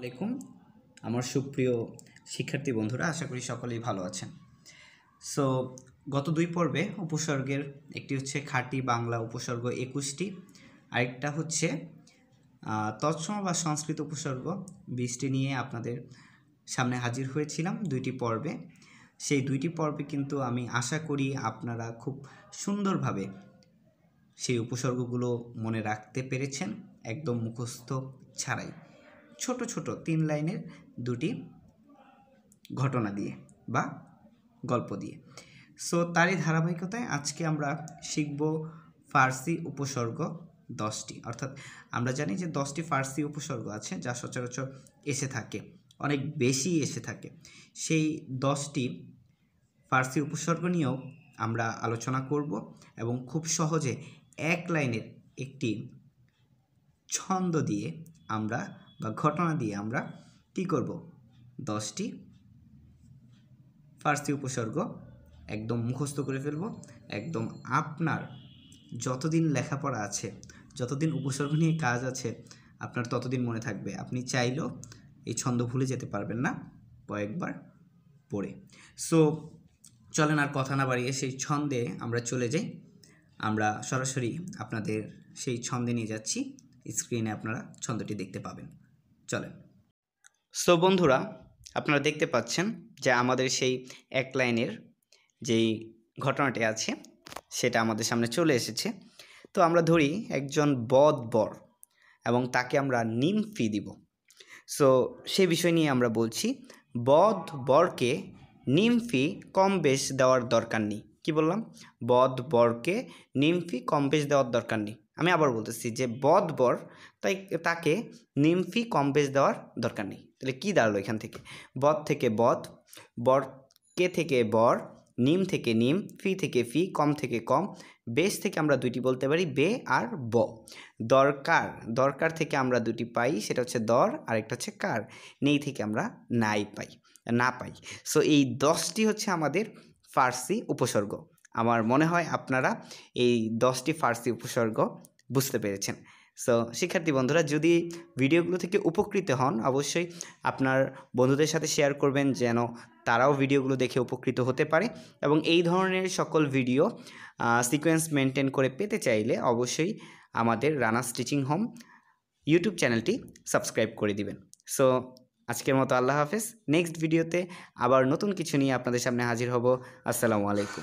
আলাইকুম আমার সুপ্রিয় শিক্ষার্থী বন্ধুরা আশা করি সকলেই ভালো আছেন সো গত দুই পর্বে উপসর্গের একটি হচ্ছে খাঁটি বাংলা উপসর্গ একুশটি আরেকটা হচ্ছে তৎসম বা সংস্কৃত উপসর্গ বিশটি নিয়ে আপনাদের সামনে হাজির হয়েছিলাম দুইটি পর্বে সেই দুইটি পর্বে কিন্তু আমি আশা করি আপনারা খুব সুন্দরভাবে সেই উপসর্গগুলো মনে রাখতে পেরেছেন একদম মুখস্থ ছাড়াই ছোট ছোট তিন লাইনের দুটি ঘটনা দিয়ে বা গল্প দিয়ে সো তারই ধারাবাহিকতায় আজকে আমরা শিখব ফার্সি উপসর্গ দশটি অর্থাৎ আমরা জানি যে দশটি ফার্সি উপসর্গ আছে যা সচরাচর এসে থাকে অনেক বেশি এসে থাকে সেই দশটি ফার্সি উপসর্গ নিয়েও আমরা আলোচনা করব এবং খুব সহজে এক লাইনের একটি ছন্দ দিয়ে আমরা বা ঘটনা দিয়ে আমরা কি করব দশটি ফার্সি উপসর্গ একদম মুখস্থ করে ফেলব একদম আপনার যতদিন লেখাপড়া আছে যতদিন উপসর্গ নিয়ে কাজ আছে আপনার ততদিন মনে থাকবে আপনি চাইলেও এই ছন্দ ভুলে যেতে পারবেন না কয়েকবার পড়ে সো চলেন আর কথা না বাড়িয়ে সেই ছন্দে আমরা চলে যাই আমরা সরাসরি আপনাদের সেই ছন্দে নিয়ে যাচ্ছি স্ক্রিনে আপনারা ছন্দটি দেখতে পাবেন চলেন সো বন্ধুরা আপনারা দেখতে পাচ্ছেন যে আমাদের সেই এক লাইনের যেই ঘটনাটি আছে সেটা আমাদের সামনে চলে এসেছে তো আমরা ধরি একজন বদ বর এবং তাকে আমরা নিম ফি দিব সো সে বিষয় নিয়ে আমরা বলছি বদ বরকে নিম ফি কম বেশ দেওয়ার দরকার নেই কি বললাম বদ বরকে নিমফি কম্পেস দেওয়ার দরকার নেই আমি আবার বলতেছি যে বদ বর তাই তাকে নিমফি কম্পেস দেওয়ার দরকার নেই তাহলে কী দাঁড়ালো এখান থেকে বদ থেকে বদ বরকে থেকে বর নিম থেকে নিম ফি থেকে ফি কম থেকে কম বেশ থেকে আমরা দুটি বলতে পারি বে আর ব দরকার দরকার থেকে আমরা দুটি পাই সেটা হচ্ছে দর আর একটা হচ্ছে কার নেই থেকে আমরা নাই পাই না পাই সো এই দশটি হচ্ছে আমাদের ফার্সি উপসর্গ আমার মনে হয় আপনারা এই দশটি ফার্সি উপসর্গ বুঝতে পেরেছেন সো শিক্ষার্থী বন্ধুরা যদি ভিডিওগুলো থেকে উপকৃত হন অবশ্যই আপনার বন্ধুদের সাথে শেয়ার করবেন যেন তারাও ভিডিওগুলো দেখে উপকৃত হতে পারে এবং এই ধরনের সকল ভিডিও সিকোয়েন্স মেনটেন করে পেতে চাইলে অবশ্যই আমাদের রানা স্টিচিং হোম ইউটিউব চ্যানেলটি সাবস্ক্রাইব করে দিবেন সো আজকের মতো আল্লাহ হাফেজ নেক্সট ভিডিওতে আবার নতুন কিছু নিয়ে আপনাদের সামনে হাজির হব আসসালামু আলাইকুম